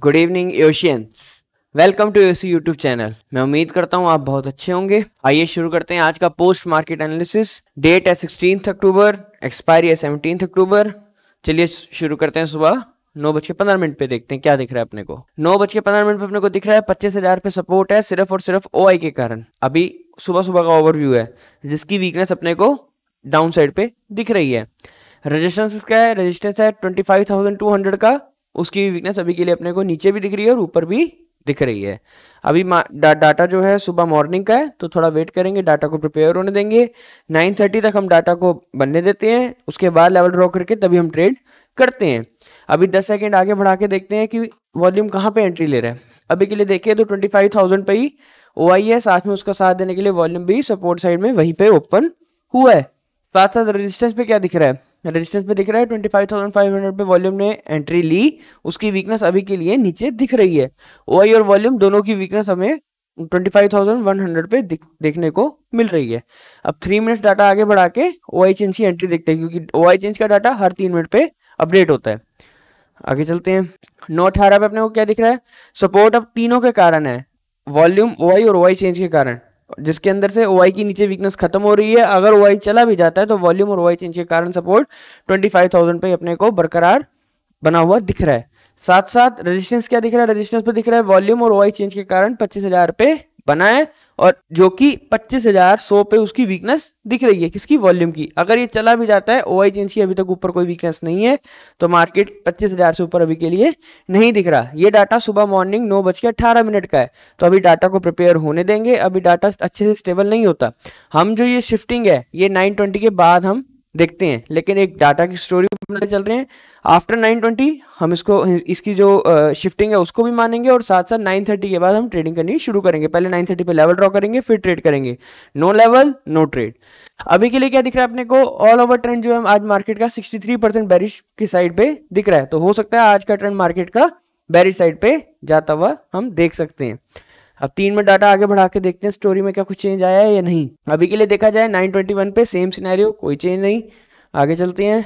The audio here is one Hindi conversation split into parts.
गुड इवनिंग योशियंस welcome to AC YouTube channel मैं उम्मीद करता हूं आप बहुत अच्छे होंगे आइए शुरू करते हैं आज का पोस्ट मार्केट एनालिसिस डेट है सिक्सटीन अक्टूबर एक्सपायरी है सेवनटीन अक्टूबर चलिए शुरू करते हैं सुबह नौ बज के पंद्रह मिनट पे देखते हैं क्या दिख रहा है अपने को नौ बज के पंद्रह मिनट पे अपने को दिख रहा है पच्चीस हजार पे सपोर्ट है सिर्फ और सिर्फ ओआई के कारण अभी सुबह सुबह का ओवरव्यू है जिसकी वीकनेस अपने को डाउन साइड पे दिख रही है रजिस्टेंस क्या है रजिस्टेंस है twenty five thousand two hundred का उसकी वीकनेस अभी के लिए अपने को नीचे भी दिख रही है और ऊपर भी दिख रही है अभी डा, डाटा जो है सुबह मॉर्निंग का है तो थोड़ा वेट करेंगे डाटा को प्रिपेयर होने देंगे 9:30 तक हम डाटा को बनने देते हैं उसके बाद लेवल ड्रॉ करके तभी हम ट्रेड करते हैं अभी 10 सेकंड आगे बढ़ा के देखते हैं कि वॉल्यूम कहाँ पे एंट्री ले रहा है अभी के लिए देखिए तो ट्वेंटी पे ही ओ है साथ में उसका साथ देने के लिए वॉल्यूम भी सपोर्ट साइड में वहीं पे ओपन हुआ है साथ साथ रजिस्टेंस पे क्या दिख रहा है रेजिस्टेंस पे दिख रहा है 25,500 पे वॉल्यूम ने एंट्री ली उसकी वीकनेस अभी के लिए नीचे दिख रही है ओआई और वॉल्यूम दोनों की वीकनेस हमें 25,100 पे देखने को मिल रही है अब थ्री मिनट्स डाटा आगे बढ़ा के ओ आई चेंज की एंट्री देखते हैं क्योंकि ओ आई चेंज का डाटा हर तीन मिनट पे अपडेट होता है आगे चलते हैं नौ अठारह पे अपने को क्या दिख रहा है सपोर्ट अब तीनों के कारण है वॉल्यूम ओ आई और ओ आई चेंज के कारण जिसके अंदर से ओ की नीचे वीकनेस खत्म हो रही है अगर ओ चला भी जाता है तो वॉल्यूम और ओ चेंज के कारण सपोर्ट 25,000 पे अपने को बरकरार बना हुआ दिख रहा है साथ साथ रेजिस्टेंस क्या दिख रहा है रेजिस्टेंस पे दिख रहा है वॉल्यूम और ओ चेंज के कारण पच्चीस हजार पे बना है और जो कि पच्चीस हजार सौ पे उसकी वीकनेस दिख रही है किसकी वॉल्यूम की अगर ये चला भी जाता है ओ आई की अभी तक ऊपर कोई वीकनेस नहीं है तो मार्केट पच्चीस हजार से ऊपर अभी के लिए नहीं दिख रहा ये डाटा सुबह मॉर्निंग नौ बज के अट्ठारह मिनट का है तो अभी डाटा को प्रिपेयर होने देंगे अभी डाटा अच्छे से स्टेबल नहीं होता हम जो ये शिफ्टिंग है ये नाइन ट्वेंटी के बाद हम देखते हैं लेकिन एक डाटा की स्टोरी चल रहे हैं आफ्टर 920 हम इसको इसकी जो शिफ्टिंग है उसको भी मानेंगे और साथ साथ 930 के बाद हम ट्रेडिंग करनी शुरू करेंगे पहले 930 पे लेवल ड्रॉ करेंगे फिर ट्रेड करेंगे नो लेवल नो ट्रेड अभी के लिए क्या दिख रहा है अपने को ऑल ओवर ट्रेंड जो है आज मार्केट का सिक्सटी परसेंट बैरिश की साइड पे दिख रहा है तो हो सकता है आज का ट्रेंड मार्केट का बैरिश साइड पे जाता हुआ हम देख सकते हैं अब तीन में डाटा आगे बढ़ा के देखते हैं स्टोरी में क्या कुछ चेंज आया है या नहीं अभी के लिए देखा जाए नाइन ट्वेंटी वन पे सेम सिनेरियो कोई चेंज नहीं आगे चलते हैं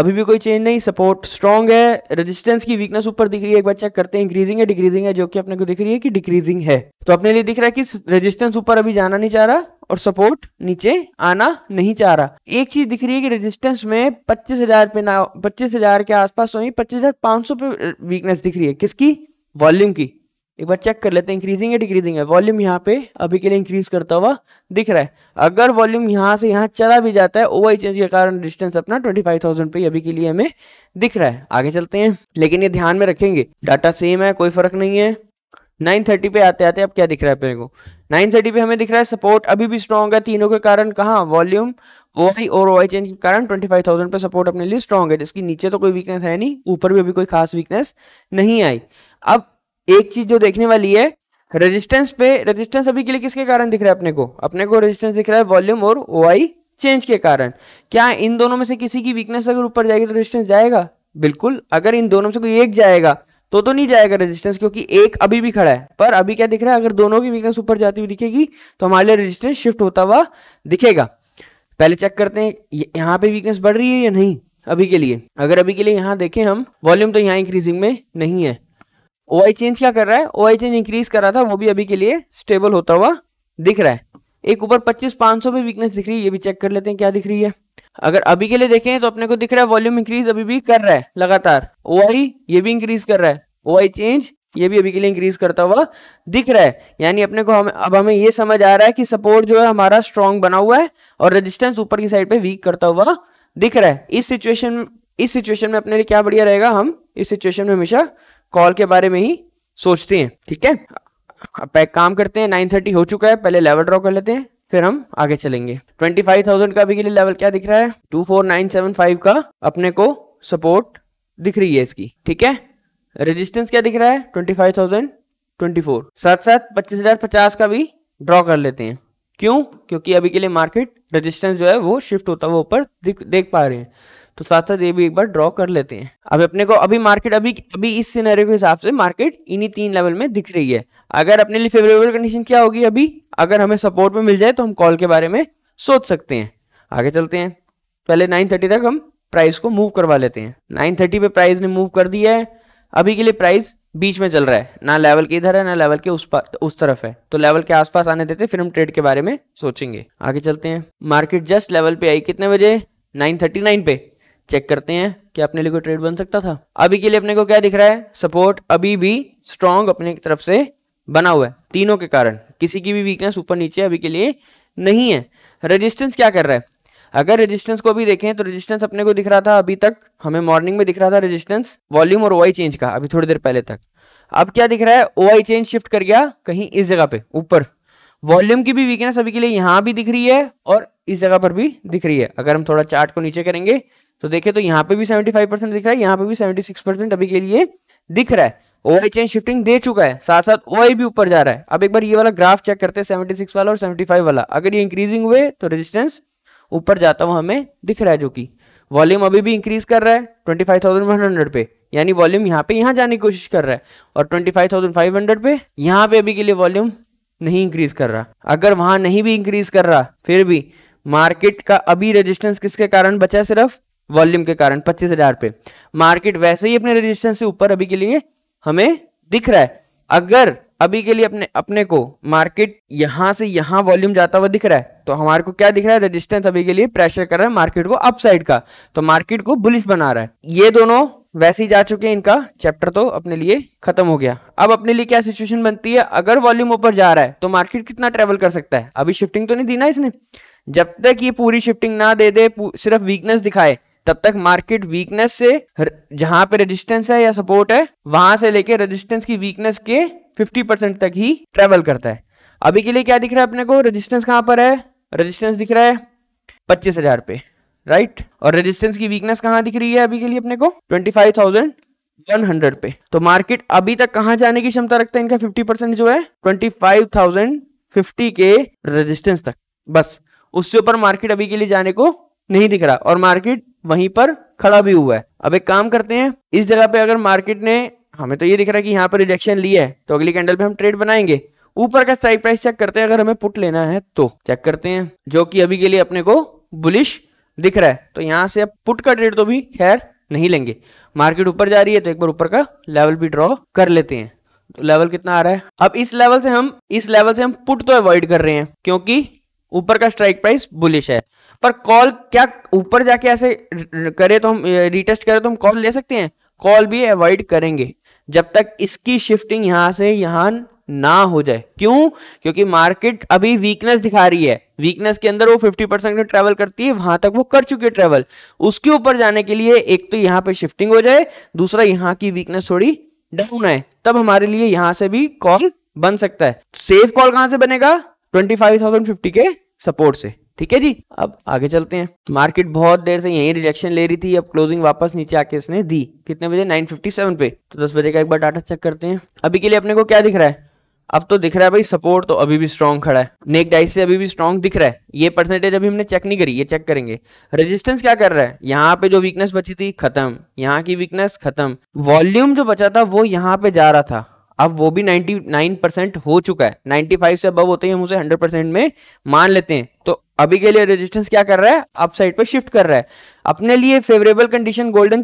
अभी भी कोई चेंज नहीं सपोर्ट स्ट्रॉन्ग है रेजिस्टेंस की वीकनेस ऊपर दिख रही है एक बार चेक करते हैं इंक्रीजिंग है डिक्रीजिंग है जो कि अपने को दिख रही है कि डिक्रीजिंग है तो अपने लिए दिख रहा है कि रेजिस्टेंस ऊपर अभी जाना नहीं चाह रहा और सपोर्ट नीचे आना नहीं चाह रहा एक चीज दिख रही है कि रेजिस्टेंस में पच्चीस हजार पे ना पच्चीस हजार के आसपास तो नहीं पच्चीस हजार पांच सौ पे वीकनेस दिख रही है किसकी वॉल्यूम की एक बार चेक कर लेते हैं इंक्रीजिंग है डिक्रीजिंग है वॉल्यूम यहाँ पे अभी के लिए इंक्रीज करता हुआ दिख रहा है अगर वॉल्यूम यहाँ से यहाँ चला भी जाता है ओवर चेंज के कारण डिस्टेंस अपना ट्वेंटी फाइव थाउजेंड पे अभी के लिए हमें दिख रहा है आगे चलते हैं लेकिन ये ध्यान में रखेंगे डाटा सेम है कोई फर्क नहीं है नाइन थर्टी पे आते आते अब क्या दिख रहा है अपने को नाइन थर्टी पे हमें दिख रहा है सपोर्ट अभी भी स्ट्रॉन्ग है तीनों के कारण कहाँ वॉल्यूम ओ आई और वाई चेंज के कारण ट्वेंटी फाइव थाउजेंड पे सपोर्ट अपने लिए स्ट्रॉन्ग है जिसकी नीचे तो कोई वीकनेस है नहीं ऊपर भी अभी कोई खास वीकनेस नहीं आई अब एक चीज जो देखने वाली है रेजिस्टेंस पे रेजिस्टेंस अभी के लिए किसके कारण दिख रहा है अपने को अपने को रेजिस्टेंस दिख रहा है वॉल्यूम और ओ चेंज के कारण क्या इन दोनों में से किसी की वीकनेस अगर ऊपर जाएगी तो रेजिस्टेंस जाएगा बिल्कुल अगर इन दोनों में से कोई एक जाएगा तो तो नहीं जाएगा रेजिस्टेंस क्योंकि एक अभी भी खड़ा है पर अभी क्या दिख रहा है अगर दोनों की वीकनेस ऊपर जाती हुई दिखेगी तो हमारे लिए रेजिस्टेंस शिफ्ट होता हुआ दिखेगा पहले चेक करते हैं यहाँ पे वीकनेस बढ़ रही है या नहीं अभी के लिए अगर अभी के लिए यहाँ देखें हम वॉल्यूम तो यहाँ इंक्रीजिंग में नहीं है ओ आई चेंज क्या कर रहा है ओ आई चेंज इंक्रीज कर रहा था वो भी अभी के लिए स्टेबल होता हुआ दिख रहा है एक ऊपर पच्चीस पाँच सौ में वीकनेस दिख रही है ये भी चेक कर लेते हैं क्या दिख रही है अगर अभी के लिए देखें तो अपने को दिख रहा है वॉल्यूम इंक्रीज अभी भी कर रहा है लगातार ओ आई ये भी इंक्रीज कर रहा है ओ आई चेंज ये भी अभी के लिए इंक्रीज करता हुआ दिख रहा है यानी अपने को हम अब हमें ये समझ आ रहा है कि सपोर्ट जो है हमारा स्ट्रांग बना हुआ है और रेजिस्टेंस ऊपर की साइड पे वीक करता हुआ दिख रहा है इस सिचुएशन इस सिचुएशन में अपने लिए क्या बढ़िया रहेगा हम इस सिचुएशन में हमेशा कॉल के बारे में ही सोचते हैं ठीक है अब एक काम करते हैं नाइन थर्टी हो चुका है पहले लेवल ड्रॉ कर लेते हैं फिर हम आगे चलेंगे ट्वेंटी फाइव थाउजेंड का अभी के लिए लेवल क्या दिख रहा है two four nine seven five का अपने को सपोर्ट दिख रही है इसकी ठीक है रेजिस्टेंस क्या दिख रहा है twenty five thousand twenty four साथ साथ पच्चीस हजार पचास का भी ड्रॉ कर लेते हैं क्यों क्योंकि अभी के लिए मार्केट रेजिस्टेंस जो है वो शिफ्ट होता है वो ऊपर देख पा रहे हैं तो साथ साथ ये भी एक बार ड्रॉ कर लेते हैं अब अपने को अभी मार्केट अभी अभी इस सिनेरियो के हिसाब से मार्केट इन्हीं तीन लेवल में दिख रही है अगर अपने लिए फेवरेबल कंडीशन क्या होगी अभी अगर हमें सपोर्ट में मिल जाए तो हम कॉल के बारे में सोच सकते हैं आगे चलते हैं पहले नाइन थर्टी तक हम प्राइस को मूव करवा लेते हैं नाइन थर्टी पे प्राइस ने मूव कर दिया है अभी के लिए प्राइस बीच में चल रहा है ना लेवल के इधर है ना लेवल के उस पर उस तरफ है तो लेवल के आसपास आने देते फिर हम ट्रेड के बारे में सोचेंगे आगे चलते हैं मार्केट जस्ट लेवल पे आई कितने बजे नाइन थर्टी नाइन पे चेक करते हैं कि अपने लिए कोई ट्रेड बन सकता था अभी के लिए अपने को क्या दिख रहा है सपोर्ट अभी भी स्ट्रांग अपने की तरफ से बना हुआ है तीनों के कारण किसी की भी वीकनेस ऊपर नीचे अभी के लिए नहीं है रेजिस्टेंस क्या कर रहा है अगर रेजिस्टेंस को भी देखें तो रेजिस्टेंस अपने को दिख रहा था अभी तक हमें मॉर्निंग में दिख रहा था रेजिस्टेंस वॉल्यूम और ओआई चेंज का अभी थोड़ी देर पहले तक अब क्या दिख रहा है ओआई चेंज शिफ्ट कर गया कहीं इस जगह पे ऊपर वॉल्यूम की भी वीकनेस अभी के लिए यहां भी दिख रही है और इस जगह पर भी दिख रही है अगर हम थोड़ा चार्ट को नीचे करेंगे तो देखे तो यहाँ पे भी सेवेंटी फाइव परसेंट दिख रहा है यहाँ पे भी सेवेंटी सिक्स परसेंट अभी के लिए दिख रहा है ओआई चेन शिफ्टिंग दे चुका है साथ साथ ओआई भी ऊपर जा रहा है अब एक बार ये वाला ग्राफ चेक करते हैं सेवेंटी सिक्स वाला और सेवेंटी फाइव वाला अगर ये इंक्रीजिंग हुए तो रेजिस्टेंस ऊपर जाता हुआ हमें दिख रहा है जो कि वॉल्यूम अभी भी इंक्रीज कर रहा है twenty five thousand one hundred पे यानी वॉल्यूम यहाँ पे यहाँ जाने की कोशिश कर रहा है और twenty five thousand five hundred पे यहाँ पे अभी के लिए वॉल्यूम नहीं इंक्रीज कर रहा अगर वहां नहीं भी इंक्रीज कर रहा फिर भी मार्केट का अभी रेजिस्टेंस किसके कारण बचा सिर्फ वॉल्यूम के कारण पच्चीस हजार पे मार्केट वैसे ही अपने रेजिस्टेंस से ऊपर अभी के लिए हमें दिख रहा है अगर अभी के लिए अपने अपने को मार्केट यहां से यहां वॉल्यूम जाता हुआ दिख रहा है तो हमारे को क्या दिख रहा है रेजिस्टेंस अभी के लिए प्रेशर कर रहा है मार्केट को अपसाइड का तो मार्केट को बुलिश बना रहा है ये दोनों वैसे ही जा चुके हैं इनका चैप्टर तो अपने लिए खत्म हो गया अब अपने लिए क्या सिचुएशन बनती है अगर वॉल्यूम ऊपर जा रहा है तो मार्केट कितना ट्रेवल कर सकता है अभी शिफ्टिंग तो नहीं दी ना इसने जब तक ये पूरी शिफ्टिंग ना दे दे सिर्फ वीकनेस दिखाए तब तक मार्केट वीकनेस से जहां पे रेजिस्टेंस है या सपोर्ट है वहां से लेके रेजिस्टेंस की वीकनेस के 50% तक ही ट्रेवल करता है अभी के लिए क्या दिख रहा है अपने को रेजिस्टेंस कहां पर है रेजिस्टेंस दिख रहा है पच्चीस हजार पे राइट और रेजिस्टेंस की वीकनेस कहां दिख रही है अभी के लिए अपने को ट्वेंटी 100 पे तो मार्केट अभी तक कहां जाने की क्षमता रखता है इनका 50 परसेंट जो है 25,050 के रेजिस्टेंस तक बस उससे ऊपर मार्केट अभी के लिए जाने को नहीं दिख रहा और मार्केट वहीं पर खड़ा भी हुआ है अब एक काम करते हैं इस जगह पे अगर मार्केट ने हमें तो ये दिख रहा है कि यहाँ पर रिजेक्शन लिया है तो अगली कैंडल पे हम ट्रेड बनाएंगे ऊपर का स्ट्राइक प्राइस चेक करते हैं अगर हमें पुट लेना है तो चेक करते हैं जो कि अभी के लिए अपने को बुलिश दिख रहा है तो यहाँ से अब पुट का ट्रेड तो भी खैर नहीं लेंगे मार्केट ऊपर जा रही है तो एक बार ऊपर का लेवल भी ड्रॉ कर लेते हैं तो लेवल कितना आ रहा है अब इस लेवल से हम इस लेवल से हम पुट तो अवॉइड कर रहे हैं क्योंकि ऊपर का स्ट्राइक प्राइस बुलिश है पर कॉल क्या ऊपर जाके ऐसे करे तो हम रिटेस्ट करें तो हम कॉल ले सकते हैं कॉल भी अवॉइड करेंगे जब तक इसकी शिफ्टिंग यहां से यहां ना हो जाए क्यों क्योंकि मार्केट अभी वीकनेस दिखा रही है वीकनेस के अंदर वो 50 परसेंट का करती है वहां तक वो कर चुकी है उसके ऊपर जाने के लिए एक तो यहाँ पे शिफ्टिंग हो जाए दूसरा यहाँ की वीकनेस थोड़ी डाउन आए तब हमारे लिए यहां से भी कॉल बन सकता है सेफ कॉल कहां से बनेगा ट्वेंटी फाइव थाउजेंड फिफ्टी के सपोर्ट से ठीक है जी अब आगे चलते हैं मार्केट बहुत देर से यही रिजेक्शन ले रही थी अब क्लोजिंग वापस नीचे आके इसने दी कितने बजे 957 पे तो 10 बजे का एक बार डाटा चेक करते हैं अभी के लिए अपने को क्या दिख रहा है अब तो दिख रहा है भाई सपोर्ट तो अभी भी स्ट्रॉन्ग खड़ा है नेक डाइस से अभी भी स्ट्रॉन्ग दिख रहा है ये परसेंटेज अभी हमने चेक नहीं करी ये चेक करेंगे रेजिस्टेंस क्या कर रहा है यहाँ पे जो वीकनेस बची थी खत्म यहाँ की वीकनेस खत्म वॉल्यूम जो बचा था वो यहाँ पे जा रहा था अब वो भी 99 हो चुका है 95 से अब होते ही हम उसे 100 में मान लेते हैं तो अभी के लिए रेजिस्टेंस क्या कर रहा है अप साइड पर शिफ्ट कर रहा है अपने लिए favourable condition golden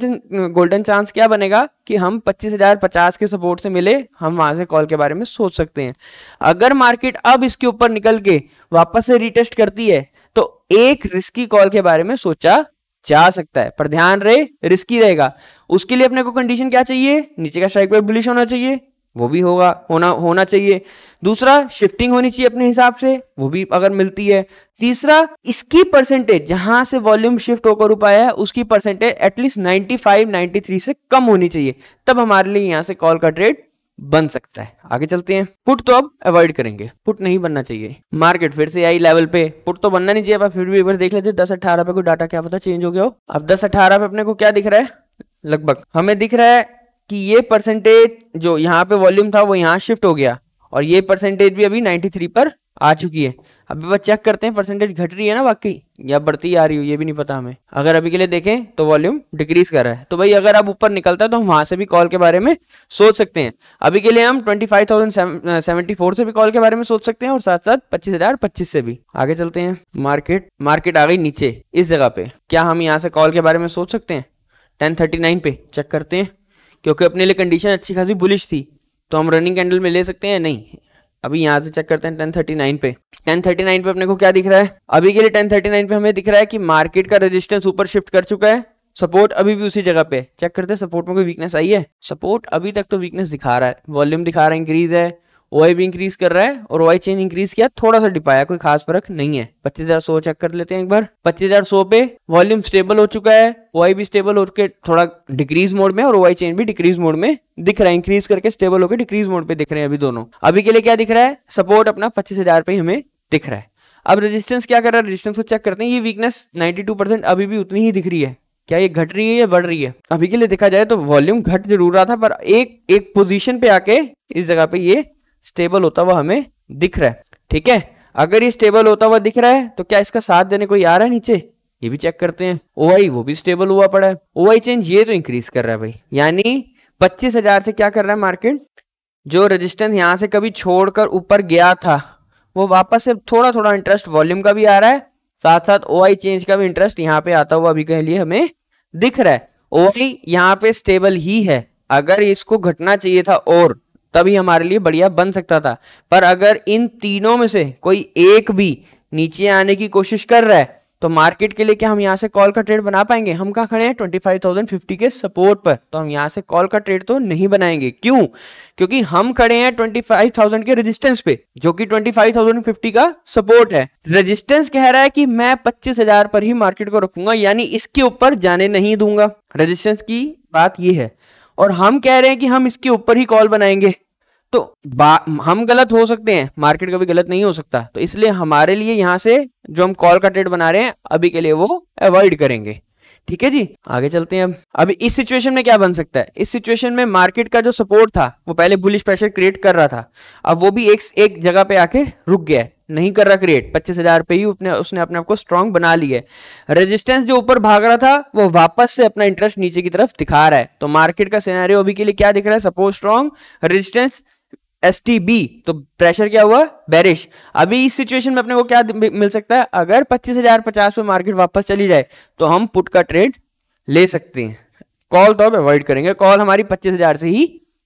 golden chance क्या बनेगा कि हम 25,050 के सपोर्ट से मिले हम वहां से कॉल के बारे में सोच सकते हैं अगर मार्केट अब इसके ऊपर निकल के वापस से रिटेस्ट करती है तो एक रिस्की कॉल के बारे में सोचा जा सकता है पर ध्यान रहे रिस्की रहेगा उसके लिए अपने को कंडीशन क्या चाहिए नीचे का स्ट्राइक पर बुलिश होना चाहिए वो भी होगा होना होना चाहिए दूसरा शिफ्टिंग होनी चाहिए अपने हिसाब से वो भी अगर मिलती है तीसरा इसकी परसेंटेज जहां से वॉल्यूम शिफ्ट होकर उपाया है उसकी percentage at least five ninety three से कम होनी चाहिए तब हमारे लिए यहाँ से कॉल का ट्रेड बन सकता है आगे चलते हैं पुट तो अब अवॉइड करेंगे पुट नहीं बनना चाहिए मार्केट फिर से आई लेवल पे पुट तो बनना नहीं चाहिए फिर भी एक बार देख लेते दस अठारह पे कोई डाटा क्या पता चेंज हो गया हो अब दस अठारह पे अपने को क्या दिख रहा है लगभग हमें दिख रहा है कि ये परसेंटेज जो यहाँ पे वॉल्यूम था वो यहाँ शिफ्ट हो गया और ये परसेंटेज भी अभी 93 पर आ चुकी है अभी बस चेक करते हैं परसेंटेज घट रही है ना वाकई या बढ़ती आ रही हो ये भी नहीं पता हमें अगर अभी के लिए देखें तो वॉल्यूम डिक्रीज कर रहा है तो भाई अगर आप ऊपर निकलता है तो हम वहां से भी कॉल के बारे में सोच सकते हैं अभी के लिए हम 25,074 से भी कॉल के बारे में सोच सकते हैं और साथ साथ पच्चीस पच्चीस से भी आगे चलते हैं मार्केट मार्केट आ गई नीचे इस जगह पे क्या हम यहाँ से कॉल के बारे में सोच सकते हैं टेन पे चेक करते हैं क्योंकि अपने लिए कंडीशन अच्छी खासी बुलिश थी तो हम रनिंग कैंडल में ले सकते हैं नहीं अभी यहाँ से चेक करते हैं टेन थर्टी नाइन पे टेन थर्टी नाइन पे अपने को क्या दिख रहा है अभी के लिए टेन थर्टी नाइन पे हमें दिख रहा है कि मार्केट का रेजिस्टेंस ऊपर शिफ्ट कर चुका है सपोर्ट अभी भी उसी जगह पे चेक करते हैं सपोर्ट में कोई वीकनेस आई है सपोर्ट अभी तक तो वीकनेस दिखा रहा है वॉल्यूम दिखा रहा है इंक्रीज है वाई भी इंक्रीज कर रहा है और वाई चेन इंक्रीज किया थोड़ा सा डिपाया कोई खास फर्क नहीं है पच्चीस हजार सौ चेक कर लेते हैं एक बार पच्चीस हजार सौ पे वॉल्यूम स्टेबल हो चुका है वाई भी स्टेबल होकर थोड़ा डिक्रीज मोड में और वाई चेन भी डिक्रीज मोड में दिख रहा है इंक्रीज करके स्टेबल होकर डिक्रीज मोड पे दिख रहे हैं अभी दोनों अभी के लिए क्या दिख रहा है सपोर्ट अपना पच्चीस हजार पे हमें दिख रहा है अब रेजिस्टेंस क्या कर रहा है रेजिस्टेंस को चेक करते हैं ये वीकनेस 92 परसेंट अभी भी उतनी ही दिख रही है क्या ये घट रही है या बढ़ रही है अभी के लिए देखा जाए तो वॉल्यूम घट जरूर रहा था पर एक एक पोजीशन पे आके इस जगह पे ये स्टेबल होता हुआ हमें दिख रहा है ठीक है अगर ये स्टेबल होता हुआ दिख रहा है तो क्या इसका साथ देने कोई आ रहा है नीचे ये भी चेक करते हैं ओ वो भी स्टेबल हुआ पड़ा है ओ चेंज ये तो इंक्रीज कर रहा है भाई यानी पच्चीस हजार से क्या कर रहा है मार्केट जो रेजिस्टेंस यहाँ से कभी छोड़कर ऊपर गया था वो वापस से थोड़ा थोड़ा इंटरेस्ट वॉल्यूम का भी आ रहा है साथ साथ ओ चेंज का भी इंटरेस्ट यहाँ पे आता हुआ अभी के लिए हमें दिख रहा है ओ आई यहाँ पे स्टेबल ही है अगर इसको घटना चाहिए था और तभी हमारे लिए बढ़िया बन सकता था पर अगर इन तीनों में से कोई एक भी नीचे आने की कोशिश कर रहा है तो मार्केट के लिए क्या हम यहाँ से कॉल का ट्रेड बना पाएंगे हम कहाँ खड़े हैं ट्वेंटी फाइव थाउजेंड फिफ्टी के सपोर्ट पर तो हम यहाँ से कॉल का ट्रेड तो नहीं बनाएंगे क्यों क्योंकि हम खड़े हैं ट्वेंटी फाइव थाउजेंड के रेजिस्टेंस पे जो कि ट्वेंटी फाइव थाउजेंड फिफ्टी का सपोर्ट है रेजिस्टेंस कह रहा है कि मैं पच्चीस हजार पर ही मार्केट को रखूंगा यानी इसके ऊपर जाने नहीं दूंगा रेजिस्टेंस की बात यह है और हम कह रहे हैं कि हम इसके ऊपर ही कॉल बनाएंगे तो हम गलत हो सकते हैं मार्केट कभी गलत नहीं हो सकता तो इसलिए हमारे लिए यहाँ से जो हम कॉल का ट्रेड बना रहे हैं अभी के लिए वो अवॉइड करेंगे ठीक है जी आगे चलते हैं अब अभी इस सिचुएशन में क्या बन सकता है इस सिचुएशन में मार्केट का जो सपोर्ट था वो पहले बुलिश प्रेशर क्रिएट कर रहा था अब वो भी एक एक जगह पे आके रुक गया है नहीं कर रहा क्रिएट पच्चीस हजार पे ही उसने उसने अपने आप को स्ट्रांग बना लिया है रेजिस्टेंस जो ऊपर भाग रहा था वो वापस से अपना इंटरेस्ट नीचे की तरफ दिखा रहा है तो मार्केट का सिनेरियो अभी के लिए क्या दिख रहा है suppose strong resistance S T B तो प्रेशर क्या हुआ बैरिश अभी इस सिचुएशन में अपने को क्या मिल सकता है अगर पच्चीस हजार पचास में मार्केट वापस चली जाए तो हम पुट का ट्रेड ले सकते हैं कॉल तो अब अवॉइड करेंगे कॉल हमारी पच्चीस हजार से ही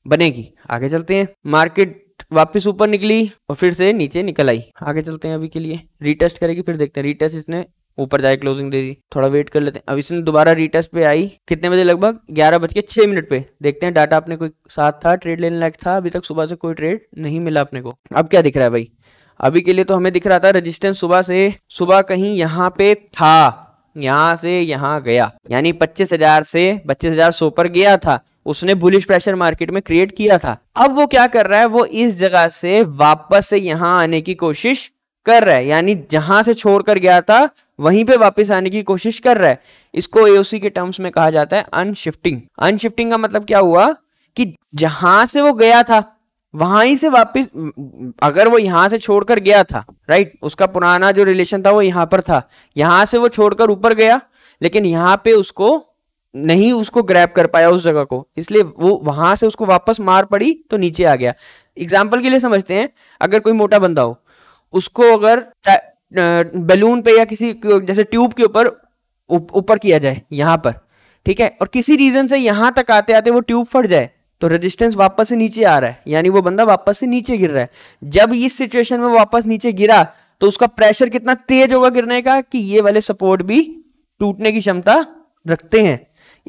बनेगी आगे चलते हैं मार्केट वापस ऊपर निकली और फिर से नीचे निकल आई आगे चलते हैं अभी के लिए रीटेस्ट करेगी फिर देखते हैं रीटेस्ट इसने ऊपर जाए क्लोजिंग दे दी थोड़ा वेट कर लेते हैं अब इसने दोबारा रिटेस्ट पे आई कितने बजे लगभग ग्यारह बज के छह मिनट पे देखते हैं डाटा अपने कोई साथ था ट्रेड लेने लायक था अभी तक सुबह से कोई ट्रेड नहीं मिला अपने को अब क्या दिख रहा है भाई अभी के लिए तो हमें दिख रहा था रजिस्टेंस सुबह से सुबह कहीं यहाँ पे था यहाँ से यहाँ गया यानी पच्चीस हजार से पच्चीस हजार सौ पर गया था उसने बुलिश प्रेशर मार्केट में क्रिएट किया था अब वो क्या कर रहा है वो इस जगह से वापस से यहाँ आने की कोशिश कर रहा है यानी जहां से छोड़कर गया था वहीं पे वापस आने की कोशिश कर रहा है इसको एओसी के टर्म्स में कहा जाता है अनशिफ्टिंग अनशिफ्टिंग का मतलब क्या हुआ कि जहां से वो गया था वहां ही से वापस अगर वो यहां से छोड़कर गया था राइट उसका पुराना जो रिलेशन था वो यहां पर था यहां से वो छोड़कर ऊपर गया लेकिन यहां पे उसको नहीं उसको ग्रैब कर पाया उस जगह को इसलिए वो वहां से उसको वापस मार पड़ी तो नीचे आ गया एग्जाम्पल के लिए समझते हैं अगर कोई मोटा बंदा हो उसको अगर बैलून पे या किसी जैसे ट्यूब के ऊपर ऊपर किया जाए यहां पर ठीक है और किसी रीजन से यहां तक आते आते वो ट्यूब फट जाए तो रेजिस्टेंस वापस से नीचे आ रहा है यानी वो बंदा वापस से नीचे गिर रहा है जब इस सिचुएशन में वापस नीचे गिरा तो उसका प्रेशर कितना तेज होगा गिरने का कि ये वाले सपोर्ट भी टूटने की क्षमता रखते हैं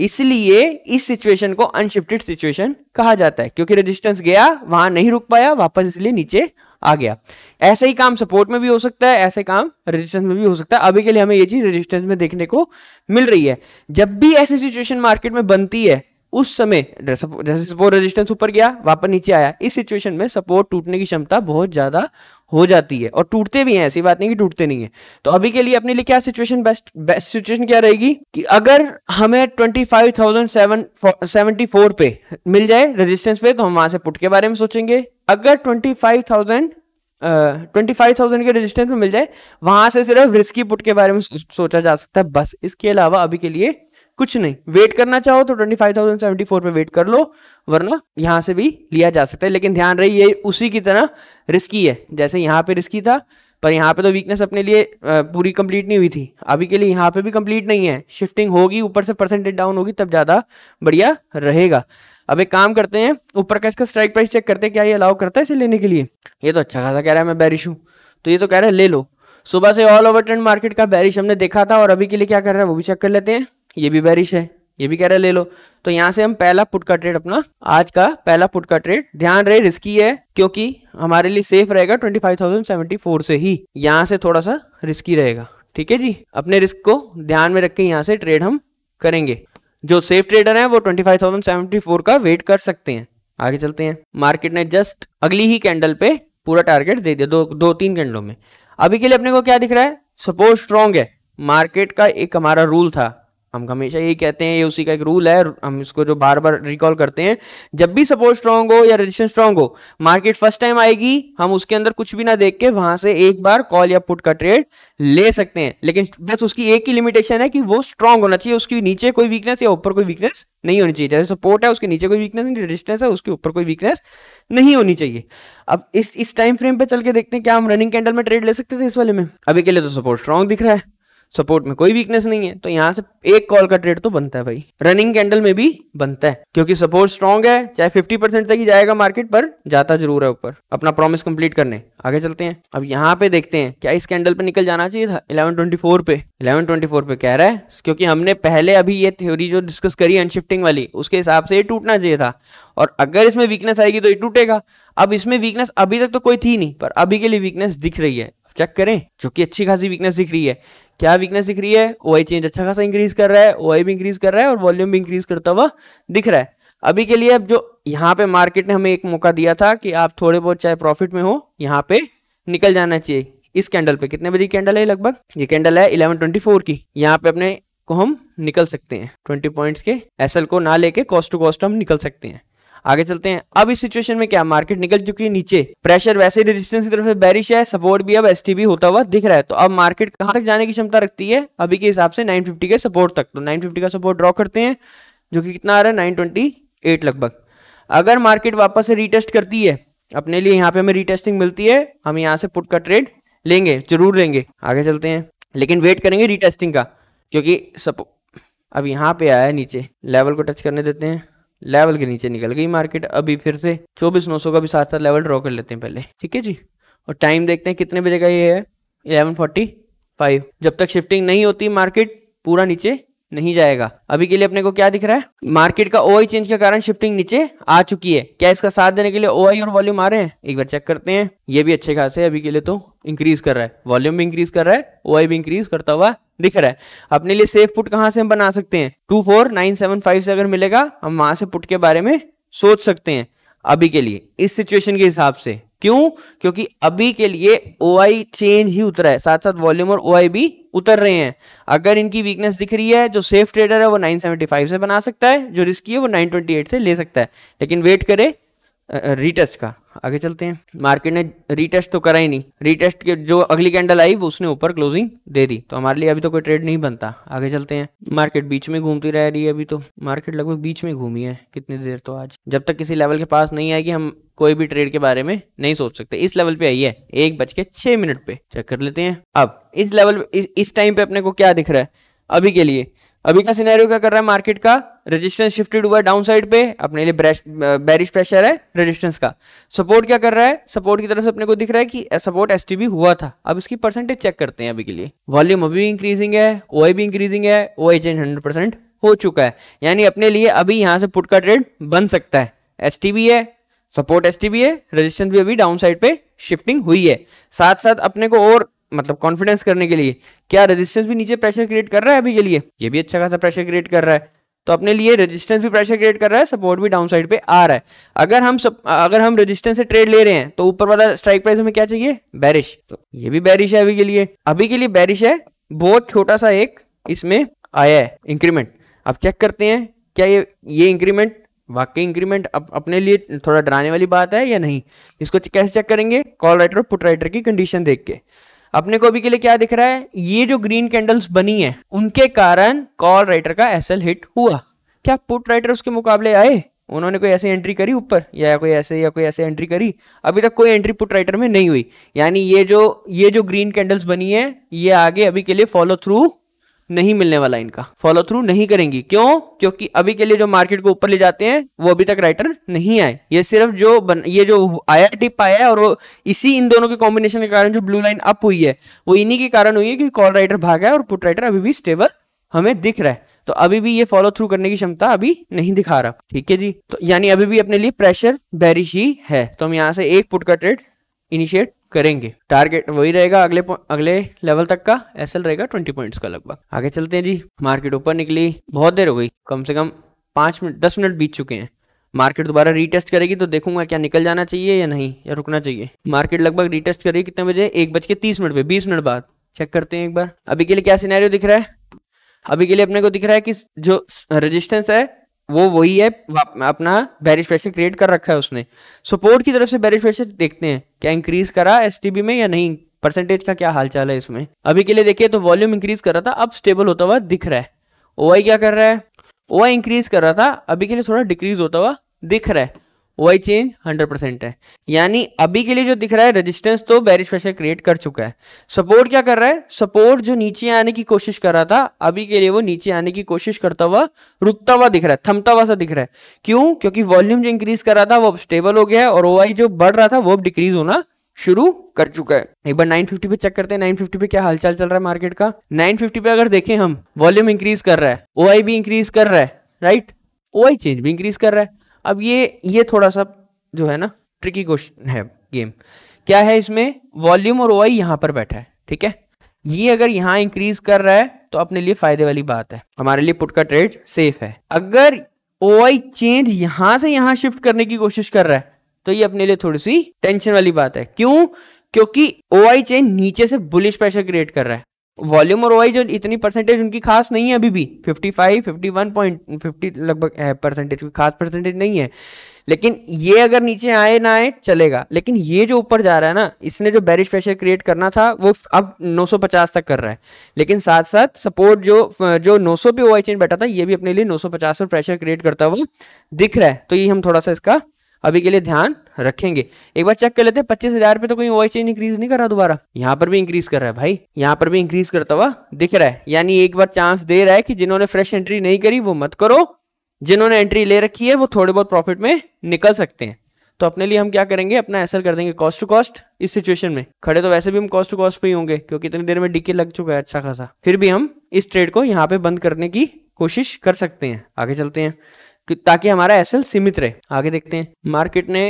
इसलिए इस सिचुएशन को अनशिफ्टेड सिचुएशन कहा जाता है क्योंकि रेजिस्टेंस गया वहां नहीं रुक पाया वापस इसलिए नीचे आ गया ऐसे ही काम सपोर्ट में भी हो सकता है ऐसे काम रेजिस्टेंस में भी हो सकता है अभी के लिए हमें ये चीज रेजिस्टेंस में देखने को मिल रही है जब भी ऐसी सिचुएशन मार्केट में बनती है उस समय जैसे सपोर्ट रेजिस्टेंस ऊपर गया वापस नीचे आया इस सिचुएशन में सपोर्ट टूटने की क्षमता बहुत ज़्यादा हो जाती है और टूटते भी हैं ऐसी बात नहीं कि टूटते नहीं है तो अभी के लिए अपने लिए क्या सिचुएशन बेस्ट बेस्ट सिचुएशन क्या रहेगी कि अगर हमें twenty five thousand seven seventy four पे मिल जाए रेजिस्टेंस पे तो हम वहां से पुट के बारे में सोचेंगे अगर twenty five thousand twenty five thousand के रेजिस्टेंस में मिल जाए वहां से सिर्फ रिस्की पुट के बारे में सोचा जा सकता है बस इसके अलावा अभी के लिए कुछ नहीं वेट करना चाहो तो twenty five thousand seventy four पे वेट कर लो वरना यहाँ से भी लिया जा सकता है लेकिन ध्यान रही ये उसी की तरह रिस्की है जैसे यहाँ पे रिस्की था पर यहाँ पे तो वीकनेस अपने लिए पूरी कंप्लीट नहीं हुई थी अभी के लिए यहाँ पे भी कंप्लीट नहीं है शिफ्टिंग होगी ऊपर से परसेंटेज डाउन होगी तब ज़्यादा बढ़िया रहेगा अब एक काम करते हैं ऊपर का इसका स्ट्राइक प्राइस चेक करते हैं क्या ये अलाउ करता है इसे लेने के लिए ये तो अच्छा खासा कह रहा है मैं बैरिश हूँ तो ये तो कह रहा है ले लो सुबह से ऑल ओवर ट्रेंड मार्केट का बैरिश हमने देखा था और अभी के लिए क्या कर रहा है वो भी चेक कर लेते हैं ये भी बैरिश है ये भी कह रहा है ले लो तो यहाँ से हम पहला पुट का ट्रेड अपना आज का पहला पुट का ट्रेड ध्यान रहे रिस्की है क्योंकि हमारे लिए सेफ रहेगा 25,074 से ही यहाँ से थोड़ा सा रिस्की रहेगा ठीक है जी अपने रिस्क को ध्यान में रख के यहाँ से ट्रेड हम करेंगे जो सेफ ट्रेडर है वो फोर का वेट कर सकते हैं आगे चलते हैं मार्केट ने जस्ट अगली ही कैंडल पे पूरा टारगेट दे दिया दो दो तीन कैंडलों में अभी के लिए अपने को क्या दिख रहा है सपोज स्ट्रॉन्ग है मार्केट का एक हमारा रूल था हम हमेशा यही कहते हैं ये उसी का एक रूल है हम इसको जो बार बार रिकॉल करते हैं जब भी सपोर्ट स्ट्रांग हो या रजिस्टेंस स्ट्रांग हो मार्केट फर्स्ट टाइम आएगी हम उसके अंदर कुछ भी ना देख के वहां से एक बार कॉल या पुट का ट्रेड ले सकते हैं लेकिन बस उसकी एक ही लिमिटेशन है कि वो स्ट्रांग होना चाहिए उसके नीचे कोई वीकनेस या ऊपर कोई वीकनेस नहीं होनी चाहिए जैसे सपोर्ट है उसके नीचे कोई वीकनेस नहीं रजिस्टेंस है उसके ऊपर कोई वीकनेस नहीं होनी चाहिए अब इस इस टाइम फ्रेम पे चल के देखते हैं क्या हम रनिंग कैंडल में ट्रेड ले सकते थे इस वाले में अभी के लिए तो सपोर्ट स्ट्रांग दिख रहा है सपोर्ट में कोई वीकनेस नहीं है तो यहाँ से एक कॉल का ट्रेड तो बनता है भाई रनिंग कैंडल में भी बनता है क्योंकि सपोर्ट स्ट्रॉन्ग है चाहे फिफ्टी परसेंट तक ही जाएगा मार्केट पर जाता जरूर है ऊपर अपना प्रॉमिस कंप्लीट करने आगे चलते हैं अब यहाँ पे देखते हैं क्या इस कैंडल पे निकल जाना चाहिए था इलेवन पे इलेवन पे कह रहा है क्योंकि हमने पहले अभी ये थ्योरी जो डिस्कस करी अनशिफ्टिंग वाली उसके हिसाब से ये टूटना चाहिए था और अगर इसमें वीकनेस आएगी तो ये टूटेगा अब इसमें वीकनेस अभी तक तो कोई थी नहीं पर अभी के लिए वीकनेस दिख रही है चेक करें जो कि अच्छी खासी वीकनेस दिख रही है क्या वीकनेस दिख रही है ओ आई चेंज अच्छा खासा इंक्रीज कर रहा है ओ भी इंक्रीज कर रहा है और वॉल्यूम भी इंक्रीज करता हुआ दिख रहा है अभी के लिए अब जो यहाँ पे मार्केट ने हमें एक मौका दिया था कि आप थोड़े बहुत चाहे प्रॉफिट में हो यहाँ पे निकल जाना चाहिए इस कैंडल पे कितने बजे कैंडल है लगभग ये कैंडल है फोर की यहाँ पे अपने को हम निकल सकते हैं 20 पॉइंट्स के एसएल को ना लेके कॉस्ट टू कॉस्ट हम निकल सकते हैं आगे चलते हैं अब इस सिचुएशन में क्या मार्केट निकल चुकी है नीचे प्रेशर वैसे रेजिस्टेंस की तरफ से बैरिश है सपोर्ट भी अब एस होता हुआ दिख रहा है तो अब मार्केट कहाँ तक जाने की क्षमता रखती है अभी के हिसाब से 950 के सपोर्ट तक तो 950 का सपोर्ट ड्रॉ करते हैं जो कि कितना आ रहा है एट लगभग अगर मार्केट वापस से रीटेस्ट करती है अपने लिए यहाँ पे हमें रीटेस्टिंग मिलती है हम यहाँ से पुट का ट्रेड लेंगे जरूर लेंगे आगे चलते हैं लेकिन वेट करेंगे रीटेस्टिंग का क्योंकि सपो अब यहाँ पे आया है नीचे लेवल को टच करने देते हैं लेवल के नीचे निकल गई मार्केट अभी फिर से चौबीस नौ सौ का भी साथ साथ लेवल ड्रॉ कर लेते हैं पहले ठीक है जी और टाइम देखते हैं कितने बजे का ये है इलेवन फोर्टी फाइव जब तक शिफ्टिंग नहीं होती मार्केट पूरा नीचे नहीं जाएगा अभी के लिए अपने को क्या दिख रहा है मार्केट का ओआई चेंज के कारण शिफ्टिंग नीचे आ चुकी है क्या इसका साथ देने के लिए ओआई और वॉल्यूम आ रहे हैं एक बार चेक करते हैं ये भी अच्छे खास है अभी के लिए तो इंक्रीज कर रहा है वॉल्यूम भी इंक्रीज कर रहा है ओ भी इंक्रीज करता हुआ दिख रहा है अपने लिए सेफ पुट कहाँ से हम बना सकते हैं टू से अगर मिलेगा हम वहां से पुट के बारे में सोच सकते हैं अभी के लिए इस सिचुएशन के हिसाब से क्यों क्योंकि अभी के लिए ओ चेंज ही उतरा है साथ साथ वॉल्यूम और ओ भी उतर रहे हैं अगर इनकी वीकनेस दिख रही है जो सेफ ट्रेडर है वो 975 से बना सकता है जो रिस्की है वो 928 से ले सकता है लेकिन वेट करे रीटेस्ट का आगे चलते हैं मार्केट ने रीटेस्ट तो करा ही नहीं रीटेस्ट के जो अगली कैंडल आई वो उसने ऊपर क्लोजिंग दे दी तो हमारे लिए अभी तो कोई ट्रेड नहीं बनता आगे चलते हैं मार्केट बीच में घूमती रह रही है अभी तो मार्केट लगभग बीच में घूमी है कितनी देर तो आज जब तक किसी लेवल के पास नहीं आएगी हम कोई भी ट्रेड के बारे में नहीं सोच सकते इस लेवल पे आई है एक बज के छह मिनट पे चेक कर लेते हैं अब इस लेवल इस टाइम पे अपने को क्या दिख रहा है अभी के लिए अभी का सिनेरियो क्या कर रहा है मार्केट का रेजिस्टेंस शिफ्टेड हुआ है डाउन साइड पे अपने लिए बैरिश प्रेशर है रेजिस्टेंस का सपोर्ट क्या कर रहा है सपोर्ट की तरफ से अपने को दिख रहा है कि सपोर्ट एस हुआ था अब इसकी परसेंटेज चेक करते हैं अभी के लिए वॉल्यूम अभी इंक्रीजिंग है ओ भी इंक्रीजिंग है ओ आई चेंज हो चुका है यानी अपने लिए अभी यहाँ से पुट का ट्रेड बन सकता है एस है सपोर्ट एस है रेजिस्टेंस भी अभी डाउन साइड पे शिफ्टिंग हुई है साथ साथ अपने को और मतलब कॉन्फिडेंस करने के लिए क्या रेजिस्टेंस भी नीचे प्रेशर क्रिएट कर रहा है अभी के लिए ये भी अच्छा खासा प्रेशर क्रिएट कर रहा है तो अपने लिए रेजिस्टेंस भी प्रेशर क्रिएट कर रहा है सपोर्ट भी डाउन साइड पे आ रहा है अगर हम सब अगर हम रेजिस्टेंस से ट्रेड ले रहे हैं तो ऊपर वाला स्ट्राइक प्राइस हमें क्या चाहिए बैरिश तो ये भी बैरिश है अभी के लिए अभी के लिए बैरिश है बहुत छोटा सा एक इसमें आया है इंक्रीमेंट अब चेक करते हैं क्या ये ये इंक्रीमेंट वाकई इंक्रीमेंट अप, अपने लिए थोड़ा डराने वाली बात है या नहीं इसको कैसे चेक करेंगे कॉल राइटर और पुट राइटर की कंडीशन देख के अपने को अभी के लिए क्या दिख रहा है ये जो ग्रीन कैंडल्स बनी है उनके कारण कॉल राइटर का एस हिट हुआ क्या पुट राइटर उसके मुकाबले आए उन्होंने कोई ऐसी एंट्री करी ऊपर या कोई ऐसे या कोई ऐसे एंट्री करी अभी तक कोई एंट्री पुट राइटर में नहीं हुई यानी ये जो ये जो ग्रीन कैंडल्स बनी है ये आगे अभी के लिए फॉलो थ्रू नहीं मिलने वाला इनका फॉलो थ्रू नहीं करेंगी क्यों क्योंकि अभी के लिए जो मार्केट को ऊपर ले जाते हैं वो अभी तक राइटर नहीं आए ये सिर्फ जो बन, ये जो आया टिप आया है और वो इसी इन दोनों के कॉम्बिनेशन के कारण जो ब्लू लाइन अप हुई है वो इन्हीं के कारण हुई है क्योंकि कॉल राइटर भागा है और पुट राइटर अभी भी स्टेबल हमें दिख रहा है तो अभी भी ये फॉलो थ्रू करने की क्षमता अभी नहीं दिखा रहा ठीक है जी तो यानी अभी भी अपने लिए प्रेशर बैरिश ही है तो हम यहाँ से एक पुट का ट्रेड इनिशिएट करेंगे टारगेट वही रहेगा अगले अगले लेवल तक का एसएल रहेगा ट्वेंटी पॉइंट्स का लगभग आगे चलते हैं जी मार्केट ऊपर निकली बहुत देर हो गई कम से कम पाँच मिनट दस मिनट बीत चुके हैं मार्केट दोबारा रीटेस्ट करेगी तो देखूंगा क्या निकल जाना चाहिए या नहीं या रुकना चाहिए मार्केट लगभग रीटेस्ट करेगी कितने बजे एक बज के तीस मिनट पे बीस मिनट बाद चेक करते हैं एक बार अभी के लिए क्या सिनेरियो दिख रहा है अभी के लिए अपने को दिख रहा है कि जो रेजिस्टेंस है वो वही है अपना बैरिज प्रेशर क्रिएट कर रखा है उसने सपोर्ट की तरफ से बैरिज प्रेशर देखते हैं क्या इंक्रीज करा एस में या नहीं परसेंटेज का क्या हालचाल है इसमें अभी के लिए देखिए तो वॉल्यूम इंक्रीज कर रहा था अब स्टेबल होता हुआ दिख रहा है ओ क्या कर रहा है ओ इंक्रीज कर रहा था अभी के लिए थोड़ा डिक्रीज होता हुआ दिख रहा है वही चेंज 100 परसेंट है यानी अभी के लिए जो दिख रहा है रेजिस्टेंस तो बैरिश प्रेशर क्रिएट कर चुका है सपोर्ट क्या कर रहा है सपोर्ट जो नीचे आने की कोशिश कर रहा था अभी के लिए वो नीचे आने की कोशिश करता हुआ रुकता हुआ दिख रहा है थमता हुआ सा दिख रहा है क्यों क्योंकि वॉल्यूम जो इंक्रीज कर रहा था वो स्टेबल हो गया है और ओ जो बढ़ रहा था वो अब डिक्रीज होना शुरू कर चुका है एक बार 950 पे चेक करते हैं 950 पे क्या हालचाल चल रहा है मार्केट का 950 पे अगर देखें हम वॉल्यूम इंक्रीज कर रहा है ओ भी इंक्रीज कर रहा है राइट ओ चेंज भी इंक्रीज कर रहा है अब ये ये थोड़ा सा जो है ना ट्रिकी क्वेश्चन है गेम क्या है इसमें वॉल्यूम और ओ आई पर बैठा है ठीक है ये अगर यहाँ इंक्रीज कर रहा है तो अपने लिए फायदे वाली बात है हमारे लिए पुट का ट्रेड सेफ है अगर ओ आई चेंज यहां से यहां शिफ्ट करने की कोशिश कर रहा है तो ये अपने लिए थोड़ी सी टेंशन वाली बात है क्यों क्योंकि ओ आई चेंज नीचे से बुलिश प्रेशर क्रिएट कर रहा है वॉल्यूम और वाइज इतनी परसेंटेज उनकी खास नहीं है अभी भी 55 51 पॉइंट लगभग परसेंटेज की खास परसेंटेज नहीं है लेकिन ये अगर नीचे आए ना आए चलेगा लेकिन ये जो ऊपर जा रहा है ना इसने जो बैरिश प्रेशर क्रिएट करना था वो अब 950 तक कर रहा है लेकिन साथ साथ सपोर्ट जो जो 900 सौ पे ओआई चेंज बैठा था ये भी अपने लिए 950 सौ पर प्रेशर क्रिएट करता हुआ दिख रहा है तो ये हम थोड़ा सा इसका अभी के लिए ध्यान रखेंगे एक बार चेक कर लेते हैं पच्चीस हजार पे तो कोई वॉइस चेंज इंक्रीज नहीं कर रहा दोबारा यहाँ पर भी इंक्रीज कर रहा है भाई यहाँ पर भी इंक्रीज करता हुआ दिख रहा है यानी एक बार चांस दे रहा है कि जिन्होंने फ्रेश एंट्री नहीं करी वो मत करो जिन्होंने एंट्री ले रखी है वो थोड़े बहुत प्रॉफिट में निकल सकते हैं तो अपने लिए हम क्या करेंगे अपना एसर कर देंगे कॉस्ट टू कॉस्ट इस सिचुएशन में खड़े तो वैसे भी हम कॉस्ट टू कॉस्ट पे ही होंगे क्योंकि इतनी देर में डीके लग चुका है अच्छा खासा फिर भी हम इस ट्रेड को यहाँ पे बंद करने की कोशिश कर सकते हैं आगे चलते हैं ताकि हमारा एस सीमित रहे आगे देखते हैं मार्केट ने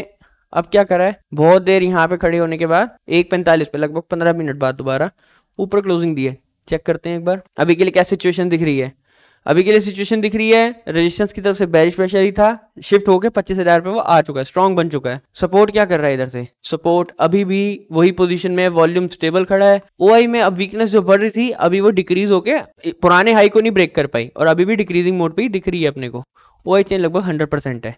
अब क्या करा है बहुत देर यहाँ पे खड़े होने के बाद एक पैंतालीस पे लगभग पंद्रह मिनट बाद दोबारा ऊपर क्लोजिंग दी है चेक करते हैं एक बार अभी के लिए क्या सिचुएशन दिख रही है अभी के लिए सिचुएशन दिख रही है रेजिस्टेंस की तरफ से बैरिश प्रेशर ही था शिफ्ट होकर पच्चीस हजार पे वो आ चुका है स्ट्रॉन्ग बन चुका है सपोर्ट क्या कर रहा है इधर से सपोर्ट अभी भी वही पोजीशन में वॉल्यूम स्टेबल खड़ा है ओ में अब वीकनेस जो बढ़ रही थी अभी वो डिक्रीज होके पुराने हाई को नहीं ब्रेक कर पाई और अभी भी डिक्रीजिंग मोड पर ही दिख रही है अपने को ओ एच लगभग हंड्रेड परसेंट है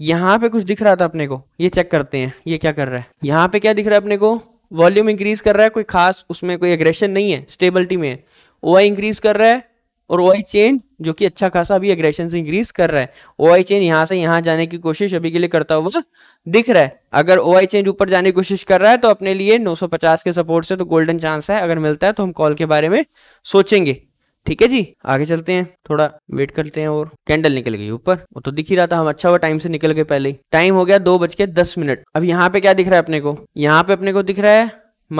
यहाँ पे कुछ दिख रहा था अपने को ये चेक करते हैं ये क्या कर रहा है यहाँ पे क्या दिख रहा है अपने को वॉल्यूम इंक्रीज कर रहा है कोई खास उसमें कोई एग्रेशन नहीं है स्टेबिलिटी में है ओ आई इंक्रीज कर रहा है और ओ आई चेन जो कि अच्छा खासा अभी एग्रेशन से इंक्रीज कर रहा है ओ आई चेन यहाँ से यहाँ जाने की कोशिश अभी के लिए करता हुआ दिख रहा है अगर ओ आई चेन ऊपर जाने की कोशिश कर रहा है तो अपने लिए 950 के सपोर्ट से तो गोल्डन चांस है अगर मिलता है तो हम कॉल के बारे में सोचेंगे ठीक है जी आगे चलते हैं थोड़ा वेट करते हैं और कैंडल निकल गई ऊपर वो तो दिख ही रहा था हम अच्छा हुआ टाइम से निकल गए पहले ही टाइम हो गया दो बज के दस मिनट अब यहाँ पे क्या दिख रहा है अपने को यहाँ पे अपने को दिख रहा है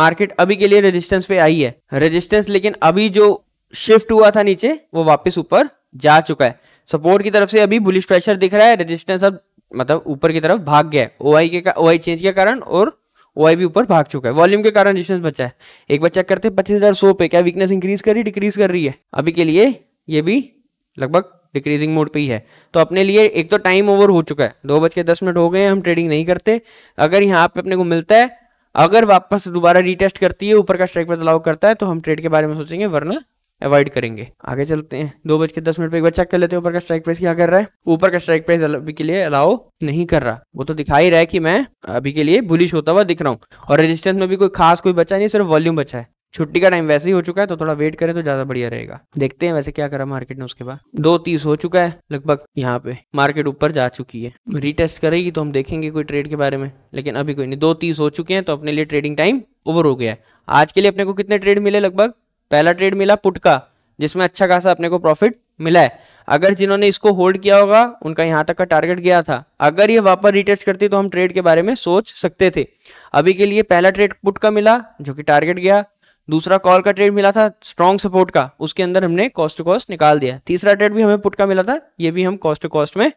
मार्केट अभी के लिए रेजिस्टेंस पे आई है रेजिस्टेंस लेकिन अभी जो शिफ्ट हुआ था नीचे वो वापिस ऊपर जा चुका है सपोर्ट की तरफ से अभी बुलिश प्रेशर दिख रहा है रेजिस्टेंस अब मतलब ऊपर की तरफ भाग गया है ओ आई के ओ आई चेंज के कारण और वाई भी ऊपर भाग चुका है वॉल्यूम के कारण डिस्टेंस बचा है एक बार चेक करते हैं पच्चीस हज़ार सौ पे क्या वीकनेस इंक्रीज कर रही डिक्रीज कर रही है अभी के लिए ये भी लगभग डिक्रीजिंग मोड पे ही है तो अपने लिए एक तो टाइम ओवर हो चुका है दो बज के दस मिनट हो गए हैं हम ट्रेडिंग नहीं करते अगर यहाँ पे अपने को मिलता है अगर वापस दोबारा रिटेस्ट करती है ऊपर का स्ट्राइक पर अलाउ करता है तो हम ट्रेड के बारे में सोचेंगे वरना अवॉइड करेंगे आगे चलते हैं दो बज के दस मिनट पर एक बार चेक कर लेते हैं ऊपर का स्ट्राइक प्राइस क्या कर रहा है ऊपर का स्ट्राइक प्राइस अभी के लिए अलाउ नहीं कर रहा वो तो दिखा ही रहा है कि मैं अभी के लिए बुलिश होता हुआ दिख रहा हूँ और रेजिस्टेंस में भी कोई खास कोई बचा नहीं सिर्फ वॉल्यूम बचा है छुट्टी का टाइम वैसे ही हो चुका है तो थोड़ा वेट करें तो ज्यादा बढ़िया रहेगा देखते हैं वैसे क्या करा मार्केट ने उसके बाद दो तीस हो चुका है लगभग यहाँ पे मार्केट ऊपर जा चुकी है रीटेस्ट करेगी तो हम देखेंगे कोई ट्रेड के बारे में लेकिन अभी कोई नहीं दो तीस हो चुके हैं तो अपने लिए ट्रेडिंग टाइम ओवर हो गया है आज के लिए अपने को कितने ट्रेड मिले लगभग पहला ट्रेड मिला पुट का जिसमें अच्छा खासा अपने को प्रॉफिट मिला है अगर जिन्होंने इसको होल्ड किया होगा उनका यहाँ तक का टारगेट गया था अगर ये वापस रिटेस्ट करती तो हम ट्रेड के बारे में सोच सकते थे अभी के लिए पहला ट्रेड पुट का मिला जो कि टारगेट गया दूसरा कॉल का ट्रेड मिला था स्ट्रॉन्ग सपोर्ट का उसके अंदर हमने कॉस्ट टू कॉस्ट निकाल दिया तीसरा ट्रेड भी हमें पुट का मिला था ये भी हम कॉस्ट टू कॉस्ट में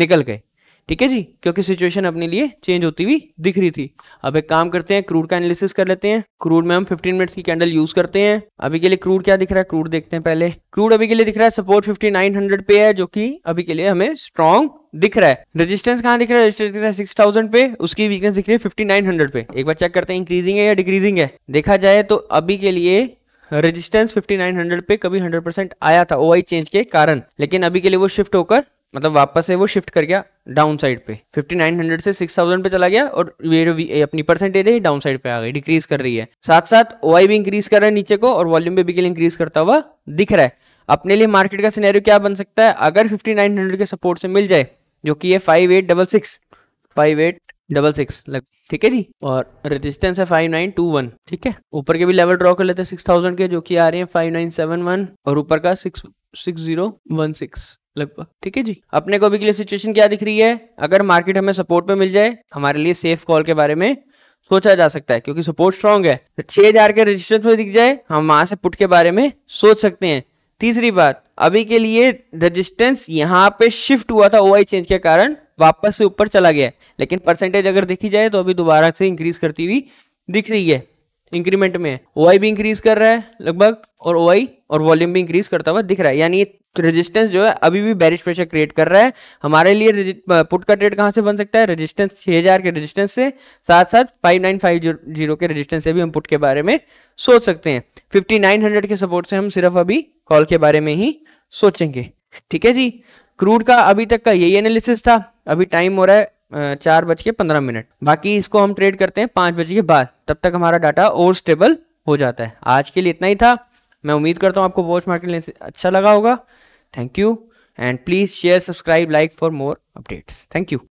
निकल गए ठीक है जी क्योंकि सिचुएशन अपने लिए चेंज होती हुई दिख रही थी अब एक काम करते हैं क्रूड का एनालिसिस कर लेते हैं क्रूड में हम 15 मिनट्स की कैंडल यूज करते हैं अभी के लिए क्रूड क्या दिख रहा है क्रूड देखते हैं पहले क्रूड अभी के लिए दिख रहा है सपोर्ट 5900 पे है जो कि अभी के लिए हमें स्ट्रॉन्ग दिख रहा है रेजिस्टेंस कहाँ दिख रहा है रेजिस्टेंस दिख रहा है सिक्स थाउजेंड पे उसकी वीकनेस दिख रही है फिफ्टी नाइन हंड्रेड पे एक बार चेक करते हैं इंक्रीजिंग है या डिक्रीजिंग है देखा जाए तो अभी के लिए रेजिस्टेंस 5900 पे कभी 100% आया था ओआई चेंज के कारण लेकिन अभी के लिए वो शिफ्ट होकर मतलब वापस से वो शिफ्ट कर गया डाउन साइड पे 5900 से 6000 पे चला गया और ये अपनी परसेंटेज है डाउन साइड पे आ गई डिक्रीज कर रही है साथ साथ ओआई भी इंक्रीज कर रहा है नीचे को और वॉल्यूम भी बिकल इंक्रीज करता हुआ दिख रहा है अपने लिए मार्केट का सिनेरियो क्या बन सकता है अगर 5900 के सपोर्ट से मिल जाए जो कि ये five eight double six five eight double six लग ठीक है जी और रेजिस्टेंस है फाइव नाइन टू वन ठीक है ऊपर के भी लेवल ड्रॉ कर लेते हैं सिक्स थाउजेंड के जो कि आ रहे हैं फाइव नाइन सेवन वन और ऊपर का six six zero one six लगभग ठीक है जी अपने को भी के लिए सिचुएशन क्या दिख रही है अगर मार्केट हमें सपोर्ट पे मिल जाए हमारे लिए सेफ कॉल के बारे में सोचा जा सकता है क्योंकि सपोर्ट स्ट्रांग है तो छह हजार के रजिस्टेंस में दिख जाए हम वहां से पुट के बारे में सोच सकते हैं तीसरी बात अभी के लिए रजिस्टेंस यहाँ पे शिफ्ट हुआ था ओआई चेंज के कारण वापस से ऊपर चला गया लेकिन परसेंटेज अगर देखी जाए तो अभी दोबारा से इंक्रीज करती हुई दिख रही है इंक्रीमेंट में ओ भी इंक्रीज कर रहा है लगभग और ओ और वॉल्यूम भी इंक्रीज करता हुआ दिख रहा है यानी रेजिस्टेंस जो है अभी भी बैरिश प्रेशर क्रिएट कर रहा है हमारे लिए पुट का ट्रेड कहाँ से बन सकता है रेजिस्टेंस 6000 के रेजिस्टेंस से साथ साथ 5950 के रेजिस्टेंस से भी हम पुट के बारे में सोच सकते हैं 5900 के सपोर्ट से हम सिर्फ अभी कॉल के बारे में ही सोचेंगे ठीक है जी क्रूड का अभी तक का यही एनालिसिस था अभी टाइम हो रहा है चार बज के पंद्रह मिनट बाकी इसको हम ट्रेड करते हैं पाँच बजे के बाद तब तक हमारा डाटा और स्टेबल हो जाता है आज के लिए इतना ही था मैं उम्मीद करता हूँ आपको वॉच मार्केट लेने से अच्छा लगा होगा Thank you and please share, subscribe, like for more updates. Thank you.